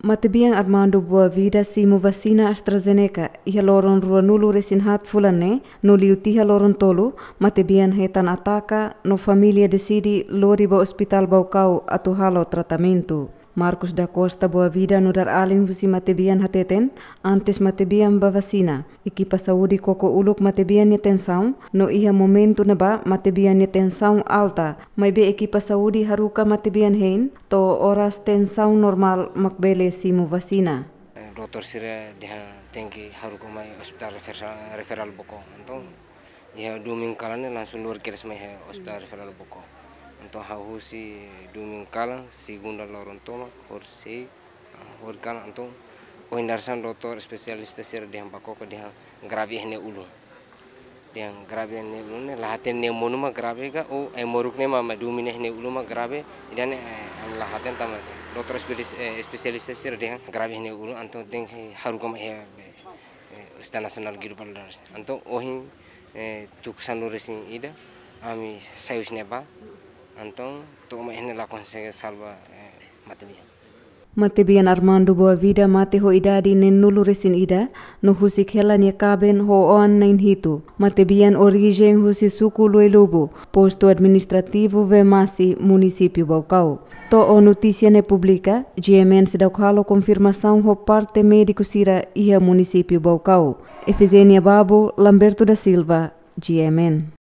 Matibiang Armando Boa Vida si muvasina AstraZeneca ia loron rua nulu resin hat fulane no liutiha loron tolu matibiang hetan ataka no familia desidi lori ba hospital baukau atu halo tratamento. Markus da Costa boa vida no dar alin vusi matebian hateten, antes matebian ba vacina. Equipa saúde koko uluk matebian ni tensão, no ia momento na ba matebian ni tensão alta. Mai be equipa saúde haruka matebian hein, to oras tensão normal makbele simu vacina. Doutor sira dia tengki haruka mai hospital referral, referral boko. Então, ia domingo kalane langsung luar kiris mai hospital referral boko pahahu si dumin kala si loron toma por si hor ah, kalang antum hindarsan dokter spesialis sir di hamba koko di hang grabi hene ulu di hang grabi hene ulu ne lahaten ne monu ma grabi ga o e eh, moruk ne ma dumin hene ulu ma grabi idane eh, am anu lahaten tama dokter eh, spesialis sir di hang grabi hene ulu haru haruka ma he Ustaz Nasional Gil Baldar. Antum ohing tuk sanuresi ida ami sayus neba Então, toma ele lá consegue salvar é, eh, Matabian. Armando Boa Vida mate ho idade nem nulo resin ida, no husi khela ne kaben ho on nen hitu. Matabian origem husi suku Luelubu, posto administrativo Vemasi, município Baucau. To o notícia ne publica, GMN se calo confirmação ho parte médico sira ia município Baucau. Efesenia Babo, Lamberto da Silva, GMN.